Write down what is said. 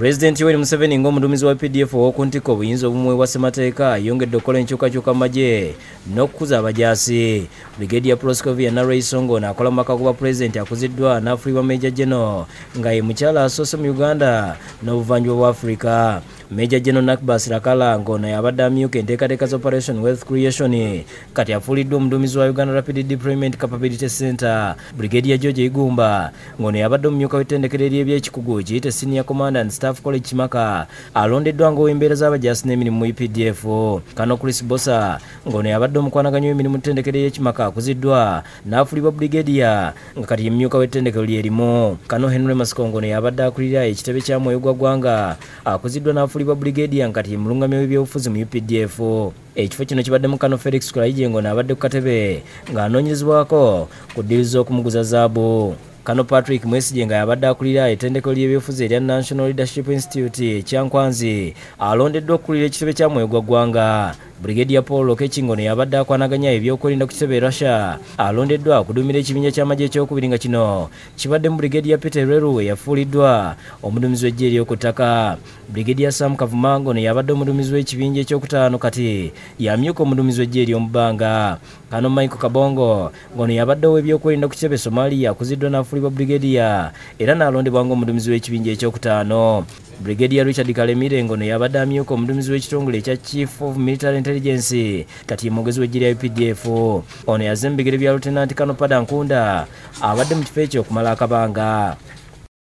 pulezidenti yoweri museveni ng'omuduumizi wa pdf ow'okuntiko obuyinza bwa ssemateeka ayongedde okukola enkyukakyuka mu magye n'okukuza abajaasi brigadier proscovia narraisongo akola mu maka guba pulezidenti akuziddwa n'afuibwa meja geno nga ye mukyala asoose mu uganda n'obuvanjuba bwa afirika meja jeno nakbas rakalango naye abadde amyuka enteekateeka z operation wealth creation kati afuuliddwa omuduumizi wa uganda rapid deployment capability center brigade ya george igumba ngono yabadde omumyuka w'ettendekero ery'ebyekikugu kiyite senior commander and staff college maka alondeddwa ngaow'embeera z'abajasi n'emirimu mu epdf kano chris bosa ngono yabadde omukwanaganyo w'emirimu ttendekero ery'ekimaka akuziddwa n'afuulibwa brigadia nga kati ye mumyuka w'ettendekero lyerimu kano henry masikongono yabadde akulira ekitebe kya mwoyo gwa ggwanga akuziddwa n'afu okulibwa brigade yankati mulungamya webyobufuzi mu updf ekifo kino kibadde mukano felix kulayije ngo naabadde ku katebe ng'anoonyezebwako kuddiriza okumuguza zaabu kano patrick mwesige nga yabadde akulira ettendekero ly'ebyobufuzi erya national leadership institute ekyankwanzi alondeddwa okukulira ekitebe kya mwoyo gwa ggwanga brigedi ya paulo kecingono yabadde akwanaganya ebyokwerinda ku kitebe russia alondeddwa okuduumira ekibinja ky'amagye ekyokubiri nga kino kibadde mu brigedi ya peter reru eyafuuliddwa omudumizi w'ejje eryokuttaka brigedi ya sam kavumangono yabadde omudumizi w'ekibinja ekyokutaano kati yamyuka omudumizi w'ejje eryomubbanga kano mike kabongo ngono yabaddewo ebyokwerinda ku kitebe somaliya akuziddwa n'afuulibwa brigedi ya era n'alondebwa ngaomudumizi w'ekibinja ekyokutaano brigadier richard kalemirengo neyabadde amyuka omuduumizi w'ekitongole ekya chief of military intelligence kati yemwogezi w'ejjirya updf ono yazze mu bigere bya lutenanti kanopada nkunda abadde mu kifo ekyo okumala akabanga